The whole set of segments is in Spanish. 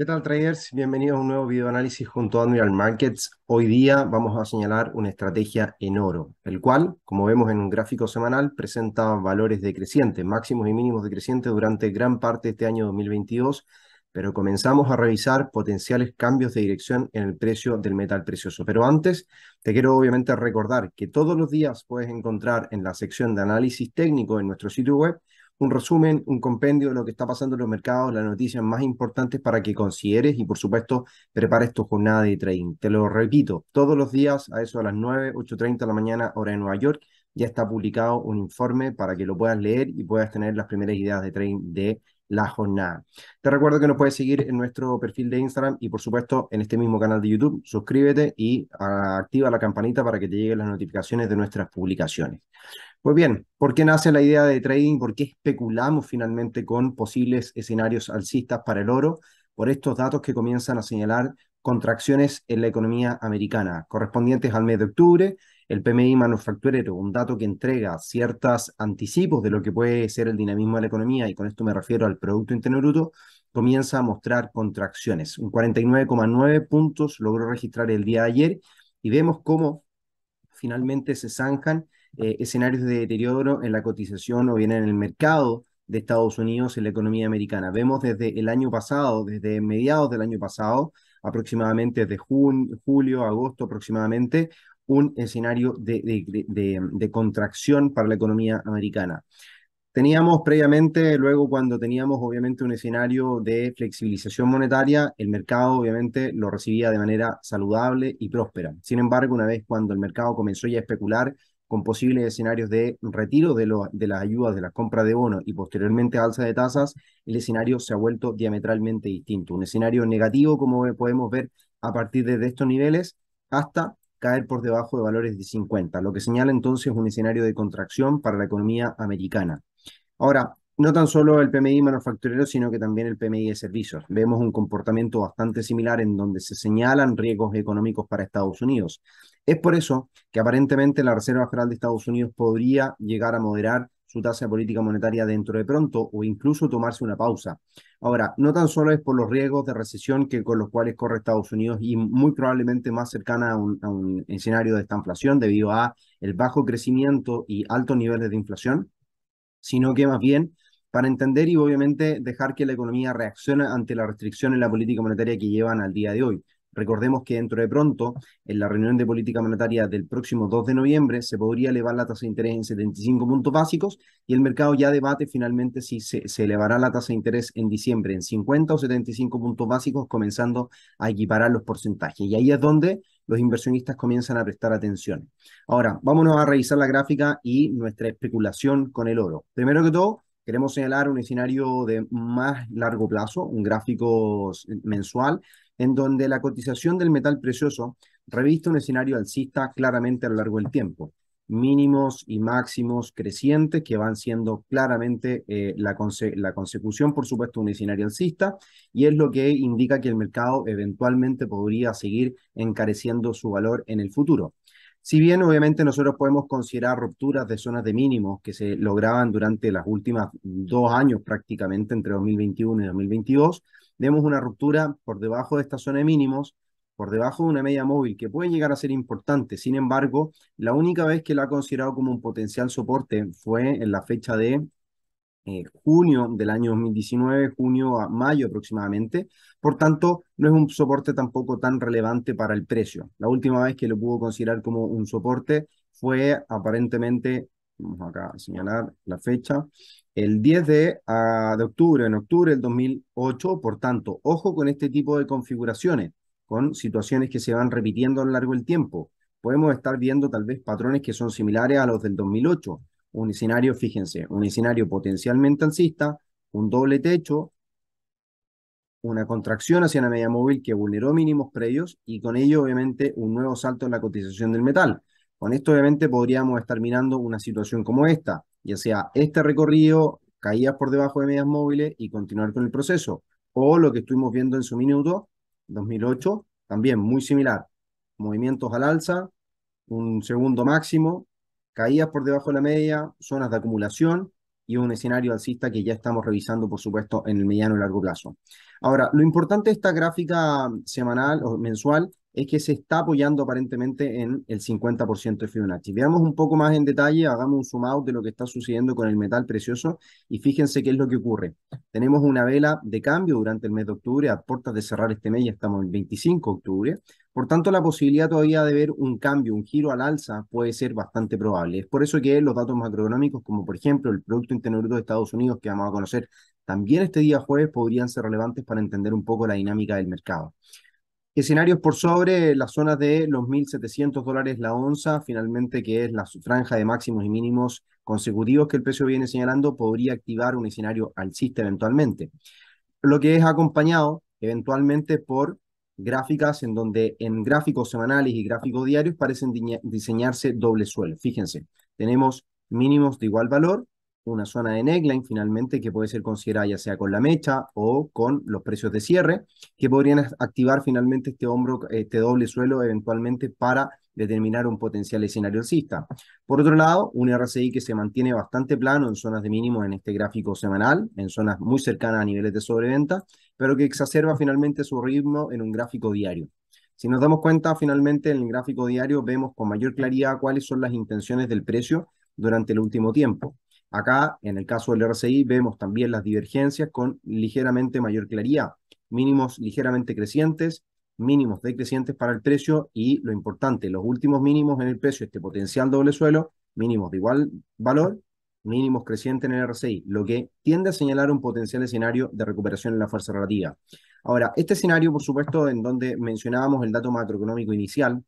¿Qué tal traders? Bienvenidos a un nuevo video análisis junto a Admiral Markets. Hoy día vamos a señalar una estrategia en oro, el cual, como vemos en un gráfico semanal, presenta valores decrecientes, máximos y mínimos decrecientes durante gran parte de este año 2022, pero comenzamos a revisar potenciales cambios de dirección en el precio del metal precioso. Pero antes, te quiero obviamente recordar que todos los días puedes encontrar en la sección de análisis técnico en nuestro sitio web un resumen, un compendio de lo que está pasando en los mercados, las noticias más importantes para que consideres y por supuesto prepares tu jornada de trading. Te lo repito, todos los días a eso a las 9, 8.30 de la mañana, hora de Nueva York, ya está publicado un informe para que lo puedas leer y puedas tener las primeras ideas de trading de la jornada. Te recuerdo que nos puedes seguir en nuestro perfil de Instagram y por supuesto en este mismo canal de YouTube. Suscríbete y ah, activa la campanita para que te lleguen las notificaciones de nuestras publicaciones. Pues bien, ¿por qué nace la idea de trading? ¿Por qué especulamos finalmente con posibles escenarios alcistas para el oro? Por estos datos que comienzan a señalar contracciones en la economía americana, correspondientes al mes de octubre, el PMI manufacturero, un dato que entrega ciertos anticipos de lo que puede ser el dinamismo de la economía, y con esto me refiero al Producto Interno Bruto, comienza a mostrar contracciones. Un 49,9 puntos logró registrar el día de ayer y vemos cómo finalmente se zanjan eh, escenarios de deterioro en la cotización o bien en el mercado de Estados Unidos en la economía americana. Vemos desde el año pasado, desde mediados del año pasado, aproximadamente de julio, agosto aproximadamente, un escenario de, de, contracción para la economía americana. Teníamos previamente, luego cuando teníamos obviamente un escenario de flexibilización monetaria, el mercado obviamente lo recibía de manera saludable y próspera. Sin embargo, una vez cuando el mercado comenzó ya a especular con posibles escenarios de retiro de, las ayudas de la compra de bonos y posteriormente alza de tasas, el escenario se ha vuelto diametralmente distinto. Un escenario negativo, como podemos ver a partir de, estos niveles, hasta caer por debajo de valores de 50, lo que señala entonces un escenario de contracción para la economía americana. Ahora, no tan solo el PMI manufacturero, sino que también el PMI de servicios. Vemos un comportamiento bastante similar en donde se señalan riesgos económicos para Estados Unidos. Es por eso que aparentemente la Reserva Federal de Estados Unidos podría llegar a moderar su tasa de política monetaria dentro de pronto o incluso tomarse una pausa. Ahora, no tan solo es por los riesgos de recesión que con los cuales corre Estados Unidos y muy probablemente más cercana a un, escenario de esta inflación debido a el bajo crecimiento y altos niveles de inflación, sino que más bien para entender y obviamente dejar que la economía reaccione ante la restricción en la política monetaria que llevan al día de hoy. Recordemos que dentro de pronto, en la reunión de política monetaria del próximo 2 de noviembre, se podría elevar la tasa de interés en 75 puntos básicos y el mercado ya debate finalmente si se, elevará la tasa de interés en diciembre en 50 o 75 puntos básicos, comenzando a equiparar los porcentajes. Y ahí es donde los inversionistas comienzan a prestar atención. Ahora, vámonos a revisar la gráfica y nuestra especulación con el oro. Primero que todo, queremos señalar un escenario de más largo plazo, un gráfico mensual, en donde la cotización del metal precioso revista un escenario alcista claramente a lo largo del tiempo, mínimos y máximos crecientes que van siendo claramente eh, la, consecución, por supuesto, de un escenario alcista, y es lo que indica que el mercado eventualmente podría seguir encareciendo su valor en el futuro. Si bien obviamente nosotros podemos considerar rupturas de zonas de mínimos que se lograban durante las últimas dos años prácticamente, entre 2021 y 2022, vemos una ruptura por debajo de esta zona de mínimos, por debajo de una media móvil que puede llegar a ser importante. Sin embargo, la única vez que la ha considerado como un potencial soporte fue en la fecha de eh, junio del año 2019, junio a mayo aproximadamente. Por tanto, no es un soporte tampoco tan relevante para el precio. La última vez que lo pudo considerar como un soporte fue aparentemente, vamos acá a señalar la fecha, el 10 ah, de, octubre, en octubre del 2008. Por tanto, ojo con este tipo de configuraciones, con situaciones que se van repitiendo a lo largo del tiempo. Podemos estar viendo tal vez patrones que son similares a los del 2008. Un escenario, fíjense, un escenario potencialmente alcista, un doble techo, una contracción hacia la media móvil que vulneró mínimos previos y con ello obviamente un nuevo salto en la cotización del metal. Con esto obviamente podríamos estar mirando una situación como esta, ya sea este recorrido, caídas por debajo de medias móviles y continuar con el proceso. O lo que estuvimos viendo en su minuto, 2008, también muy similar. Movimientos al alza, un segundo máximo, caídas por debajo de la media, zonas de acumulación y un escenario alcista que ya estamos revisando, por supuesto, en el mediano y largo plazo. Ahora, lo importante de esta gráfica semanal o mensual es que se está apoyando aparentemente en el 50% de Fibonacci. Veamos un poco más en detalle, hagamos un zoom out de lo que está sucediendo con el metal precioso y fíjense qué es lo que ocurre. Tenemos una vela de cambio durante el mes de octubre, a puertas de cerrar este mes, ya estamos el 25 de octubre, por tanto la posibilidad todavía de ver un cambio, un giro al alza puede ser bastante probable. Es por eso que los datos macroeconómicos, como por ejemplo el Producto Interno Bruto de Estados Unidos que vamos a conocer también este día jueves, podrían ser relevantes para entender un poco la dinámica del mercado escenarios por sobre las zonas de los 1.700 dólares la onza, finalmente que es la franja de máximos y mínimos consecutivos que el precio viene señalando, podría activar un escenario alcista eventualmente. Lo que es acompañado eventualmente por gráficas en donde en gráficos semanales y gráficos diarios parecen diseñarse doble suelo. Fíjense, tenemos mínimos de igual valor una zona de neckline finalmente que puede ser considerada ya sea con la mecha o con los precios de cierre, que podrían activar finalmente este hombro, este doble suelo eventualmente para determinar un potencial escenario alcista. Por otro lado, un RSI que se mantiene bastante plano en zonas de mínimo en este gráfico semanal, en zonas muy cercanas a niveles de sobreventa, pero que exacerba finalmente su ritmo en un gráfico diario. Si nos damos cuenta, finalmente en el gráfico diario vemos con mayor claridad cuáles son las intenciones del precio durante el último tiempo. Acá, en el caso del RCI, vemos también las divergencias con ligeramente mayor claridad, mínimos ligeramente crecientes, mínimos decrecientes para el precio y lo importante, los últimos mínimos en el precio, este potencial doble suelo, mínimos de igual valor, mínimos crecientes en el RCI, lo que tiende a señalar un potencial escenario de recuperación en la fuerza relativa. Ahora, este escenario, por supuesto, en donde mencionábamos el dato macroeconómico inicial,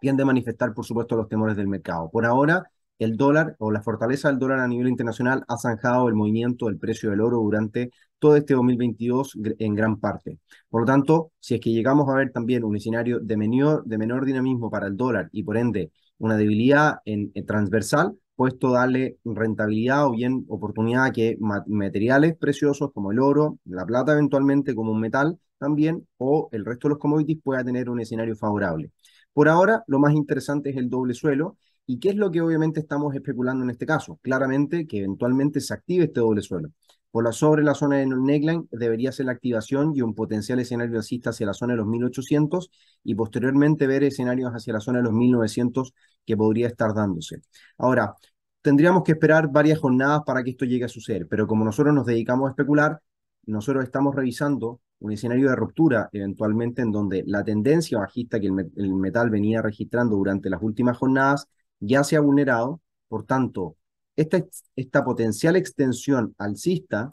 tiende a manifestar, por supuesto, los temores del mercado. Por ahora, el dólar o la fortaleza del dólar a nivel internacional ha zanjado el movimiento del precio del oro durante todo este 2022 en gran parte. Por lo tanto, si es que llegamos a ver también un escenario de menor, de menor dinamismo para el dólar y por ende una debilidad en, transversal, puesto pues darle rentabilidad o bien oportunidad a que materiales preciosos como el oro, la plata eventualmente como un metal también o el resto de los commodities pueda tener un escenario favorable. Por ahora, lo más interesante es el doble suelo ¿Y qué es lo que obviamente estamos especulando en este caso? Claramente que eventualmente se active este doble suelo. Por la sobre la zona de neckline debería ser la activación y un potencial escenario alcista hacia la zona de los 1800 y posteriormente ver escenarios hacia la zona de los 1900 que podría estar dándose. Ahora, tendríamos que esperar varias jornadas para que esto llegue a suceder, pero como nosotros nos dedicamos a especular, nosotros estamos revisando un escenario de ruptura eventualmente en donde la tendencia bajista que el, metal venía registrando durante las últimas jornadas ya se ha vulnerado, por tanto, esta, esta potencial extensión alcista,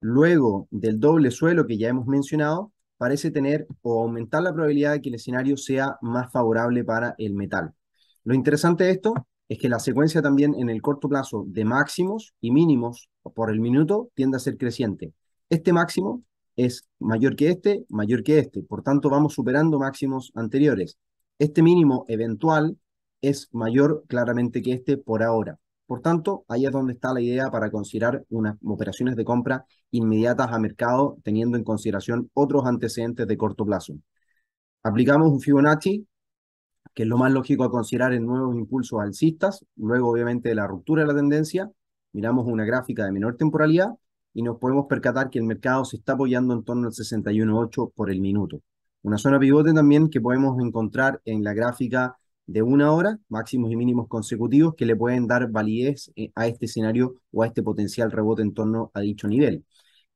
luego del doble suelo que ya hemos mencionado, parece tener o aumentar la probabilidad de que el escenario sea más favorable para el metal. Lo interesante de esto es que la secuencia también en el corto plazo de máximos y mínimos por el minuto tiende a ser creciente. Este máximo es mayor que este, mayor que este, por tanto vamos superando máximos anteriores. Este mínimo eventual es mayor claramente que este por ahora. Por tanto, ahí es donde está la idea para considerar unas operaciones de compra inmediatas a mercado, teniendo en consideración otros antecedentes de corto plazo. Aplicamos un Fibonacci, que es lo más lógico a considerar en nuevos impulsos alcistas, luego obviamente de la ruptura de la tendencia, miramos una gráfica de menor temporalidad y nos podemos percatar que el mercado se está apoyando en torno al 61.8 por el minuto. Una zona pivote también que podemos encontrar en la gráfica de una hora, máximos y mínimos consecutivos, que le pueden dar validez eh, a este escenario o a este potencial rebote en torno a dicho nivel.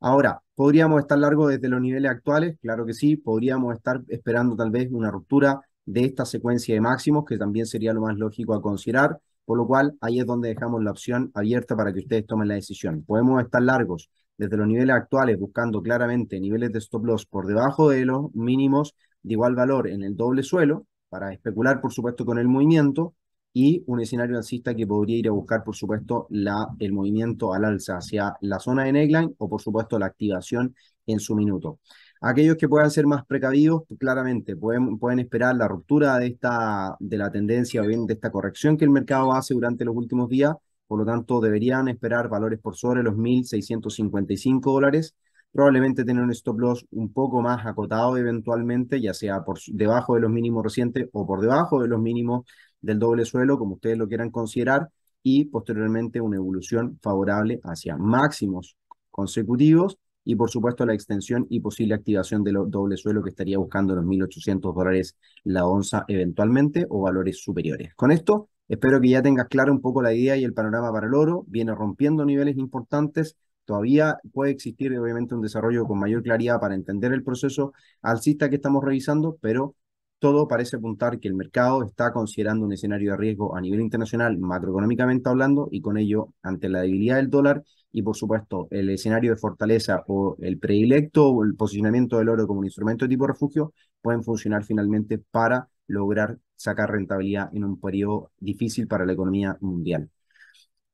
Ahora, ¿podríamos estar largos desde los niveles actuales? Claro que sí, podríamos estar esperando tal vez una ruptura de esta secuencia de máximos, que también sería lo más lógico a considerar, por lo cual ahí es donde dejamos la opción abierta para que ustedes tomen la decisión. Podemos estar largos desde los niveles actuales, buscando claramente niveles de stop loss por debajo de los mínimos de igual valor en el doble suelo, para especular, por supuesto, con el movimiento y un escenario alcista que podría ir a buscar, por supuesto, la, el movimiento al alza hacia la zona de neckline o, por supuesto, la activación en su minuto. Aquellos que puedan ser más precavidos, pues, claramente pueden, pueden esperar la ruptura de, esta, de la tendencia o bien de esta corrección que el mercado hace durante los últimos días. Por lo tanto, deberían esperar valores por sobre los 1.655 dólares probablemente tener un stop loss un poco más acotado eventualmente, ya sea por debajo de los mínimos recientes o por debajo de los mínimos del doble suelo, como ustedes lo quieran considerar, y posteriormente una evolución favorable hacia máximos consecutivos y por supuesto la extensión y posible activación del doble suelo que estaría buscando los 1.800 dólares la onza eventualmente o valores superiores. Con esto espero que ya tengas clara un poco la idea y el panorama para el oro, viene rompiendo niveles importantes, Todavía puede existir, obviamente, un desarrollo con mayor claridad para entender el proceso alcista que estamos revisando, pero todo parece apuntar que el mercado está considerando un escenario de riesgo a nivel internacional, macroeconómicamente hablando, y con ello, ante la debilidad del dólar y, por supuesto, el escenario de fortaleza o el predilecto o el posicionamiento del oro como un instrumento de tipo refugio, pueden funcionar finalmente para lograr sacar rentabilidad en un periodo difícil para la economía mundial.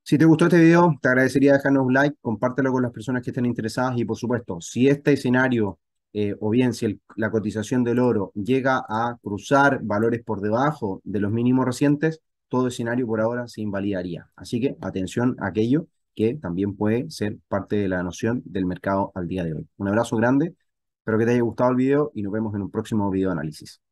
Si te gustó este video, te agradecería dejarnos un like, compártelo con las personas que estén interesadas y por supuesto, si este escenario eh, o bien si la cotización del oro llega a cruzar valores por debajo de los mínimos recientes, todo escenario por ahora se invalidaría. Así que atención a aquello que también puede ser parte de la noción del mercado al día de hoy. Un abrazo grande, espero que te haya gustado el video y nos vemos en un próximo video análisis.